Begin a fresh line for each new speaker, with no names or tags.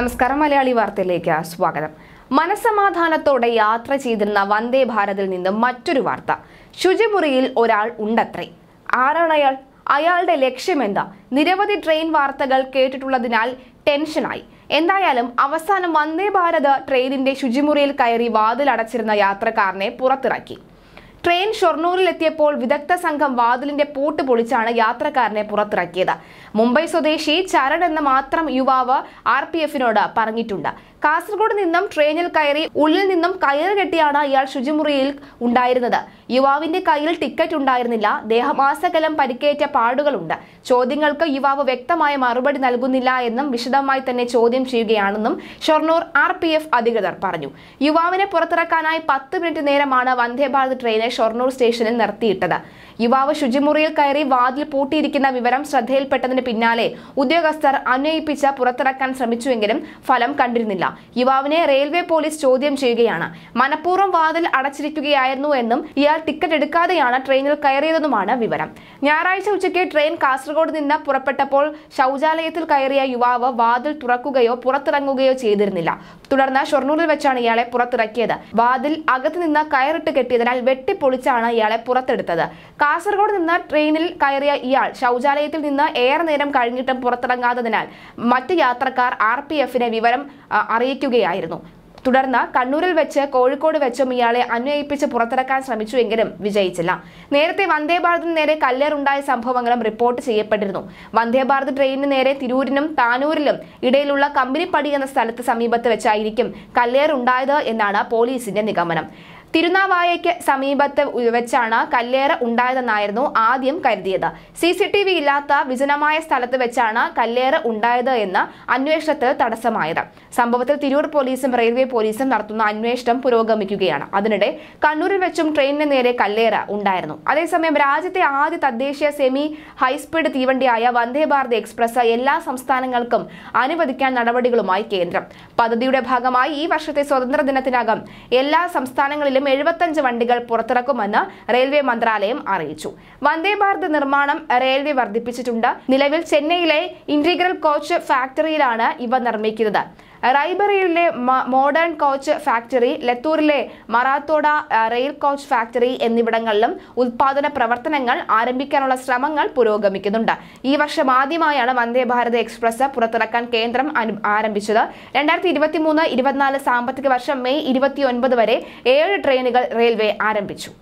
നമസ്കാരം മലയാളി വാർത്തയിലേക്ക് സ്വാഗതം മനസമാധാനത്തോടെ യാത്ര ചെയ്തിരുന്ന വന്ദേ ഭാരതിൽ നിന്ന് മറ്റൊരു വാർത്ത ശുചിമുറിയിൽ ഒരാൾ ഉണ്ടത്രേ ആരാണ് അയാൾ അയാളുടെ ലക്ഷ്യമെന്താ നിരവധി ട്രെയിൻ വാർത്തകൾ കേട്ടിട്ടുള്ളതിനാൽ ടെൻഷനായി എന്തായാലും അവസാനം വന്ദേ ഭാരത് ട്രെയിനിന്റെ ശുചിമുറിയിൽ കയറി വാതിൽ അടച്ചിരുന്ന യാത്രക്കാരനെ പുറത്തിറക്കി ട്രെയിൻ ഷൊർണൂരിലെത്തിയപ്പോൾ വിദഗ്ധ സംഘം വാതിലിന്റെ പൂട്ട് പൊളിച്ചാണ് യാത്രക്കാരനെ പുറത്തിറക്കിയത് മുംബൈ സ്വദേശി ചരൺ എന്ന് മാത്രം യുവാവ് ആർ പറഞ്ഞിട്ടുണ്ട് കാസർഗോഡ് നിന്നും ട്രെയിനിൽ കയറി ഉള്ളിൽ നിന്നും കയറ് കെട്ടിയാണ് ഇയാൾ ശുചിമുറിയിൽ ഉണ്ടായിരുന്നത് യുവാവിന്റെ കയ്യിൽ ടിക്കറ്റ് ഉണ്ടായിരുന്നില്ല ദേഹമാസകലം പരിക്കേറ്റ പാടുകളുണ്ട് ചോദ്യങ്ങൾക്ക് യുവാവ് വ്യക്തമായ മറുപടി നൽകുന്നില്ല എന്നും വിശദമായി തന്നെ ചോദ്യം ചെയ്യുകയാണെന്നും ഷൊർണൂർ ആർ പി എഫ് അധികൃതർ പറഞ്ഞു യുവാവിനെ പുറത്തിറക്കാനായി പത്ത് മിനിറ്റ് നേരമാണ് വന്ദേ ഭാരത് ട്രെയിനെ ഷൊർണൂർ സ്റ്റേഷനിൽ നിർത്തിയിട്ടത് യുവാവ് ശുചിമുറിയിൽ കയറി വാതിൽ പൂട്ടിയിരിക്കുന്ന വിവരം ശ്രദ്ധയിൽപ്പെട്ടതിന് പിന്നാലെ ഉദ്യോഗസ്ഥർ അന്വയിപ്പിച്ച് പുറത്തിറക്കാൻ ശ്രമിച്ചുവെങ്കിലും ഫലം കണ്ടിരുന്നില്ല യുവാവിനെ റെയിൽവേ പോലീസ് ചോദ്യം ചെയ്യുകയാണ് മനഃപൂർവ്വം വാതിൽ അടച്ചിരിക്കുകയായിരുന്നു എന്നും ഇയാൾ ടിക്കറ്റ് എടുക്കാതെയാണ് ട്രെയിനിൽ കയറിയതെന്നുമാണ് വിവരം ഞായറാഴ്ച ഉച്ചയ്ക്ക് ട്രെയിൻ കാസർഗോഡ് നിന്ന് പുറപ്പെട്ടപ്പോൾ ശൌചാലയത്തിൽ കയറിയ യുവാവ് വാതിൽ തുറക്കുകയോ പുറത്തിറങ്ങുകയോ ചെയ്തിരുന്നില്ല തുടർന്ന് ഷൊർണൂരിൽ വെച്ചാണ് ഇയാളെ പുറത്തിറക്കിയത് വാതിൽ അകത്ത് നിന്ന് കയറിട്ട് കെട്ടിയതിനാൽ വെട്ടിപ്പൊളിച്ചാണ് ഇയാളെ പുറത്തെടുത്തത് കാസർഗോഡ് നിന്ന് ട്രെയിനിൽ കയറിയ ഇയാൾ ശൌചാലയത്തിൽ നിന്ന് ഏറെ നേരം കഴിഞ്ഞിട്ടും പുറത്തിറങ്ങാത്തതിനാൽ മറ്റ് യാത്രക്കാർ ആർ പി എഫിനെ വിവരം അറിയിക്കുകയായിരുന്നു തുടർന്ന് കണ്ണൂരിൽ വെച്ച് കോഴിക്കോട് വെച്ചും ഇയാളെ അന്വയിപ്പിച്ച് പുറത്തിറക്കാൻ ശ്രമിച്ചുവെങ്കിലും വിജയിച്ചില്ല നേരത്തെ വന്ദേ ഭാരതിന് നേരെ കല്ലേറുണ്ടായ സംഭവങ്ങളും റിപ്പോർട്ട് ചെയ്യപ്പെട്ടിരുന്നു വന്ദേ ഭാരത് ട്രെയിനിന് നേരെ തിരൂരിനും താനൂരിലും ഇടയിലുള്ള കമ്പനിപ്പടി എന്ന സ്ഥലത്ത് സമീപത്ത് വെച്ചായിരിക്കും കല്ലേറുണ്ടായത് എന്നാണ് പോലീസിന്റെ നിഗമനം തിരുനാവായയ്ക്ക് സമീപത്ത് വെച്ചാണ് കല്ലേറ ഉണ്ടായതെന്നായിരുന്നു ആദ്യം കരുതിയത് സി സി ടി വി ഇല്ലാത്ത വിജനമായ സ്ഥലത്ത് വെച്ചാണ് കല്ലേറ ഉണ്ടായത് എന്ന് അന്വേഷണത്തിൽ തടസ്സമായത് സംഭവത്തിൽ തിരൂർ പോലീസും റെയിൽവേ പോലീസും നടത്തുന്ന അന്വേഷണം പുരോഗമിക്കുകയാണ് അതിനിടെ കണ്ണൂരിൽ വെച്ചും ട്രെയിനിന് നേരെ കല്ലേറ ഉണ്ടായിരുന്നു അതേസമയം രാജ്യത്തെ ആദ്യ തദ്ദേശീയ സെമി ഹൈസ്പീഡ് തീവണ്ടിയായ വന്ദേ ഭാരത് എക്സ്പ്രസ് എല്ലാ സംസ്ഥാനങ്ങൾക്കും അനുവദിക്കാൻ നടപടികളുമായി കേന്ദ്രം പദ്ധതിയുടെ ഭാഗമായി ഈ വർഷത്തെ സ്വതന്ത്ര ദിനത്തിനകം എല്ലാ സംസ്ഥാനങ്ങളിലും ആദ്യം എഴുപത്തഞ്ച് വണ്ടികൾ പുറത്തിറക്കുമെന്ന് റെയിൽവേ മന്ത്രാലയം അറിയിച്ചു ഭാരത് നിർമ്മാണം റെയിൽവേ വർദ്ധിപ്പിച്ചിട്ടുണ്ട് നിലവിൽ ചെന്നൈയിലെ ഇന്റീഗ്രൽ കോച്ച് ഫാക്ടറിയിലാണ് ഇവ നിർമ്മിക്കുന്നത് റൈബറിയിലെ മോഡേൺ കോച്ച് ഫാക്ടറി ലത്തൂരിലെ മറാത്തോഡ റെയിൽ കോച്ച് ഫാക്ടറി എന്നിവിടങ്ങളിലും ഉത്പാദന പ്രവർത്തനങ്ങൾ ആരംഭിക്കാനുള്ള ശ്രമങ്ങൾ പുരോഗമിക്കുന്നുണ്ട് ഈ വർഷം ആദ്യമായാണ് വന്ദേ ഭാരത് എക്സ്പ്രസ് പുറത്തിറക്കാൻ കേന്ദ്രം ആരംഭിച്ചത് രണ്ടായിരത്തി ഇരുപത്തി മൂന്ന് ഇരുപത്തിനാല് സാമ്പത്തിക വർഷം മെയ് ഇരുപത്തി വരെ ഏഴ് ട്രെയിനുകൾ റെയിൽവേ ആരംഭിച്ചു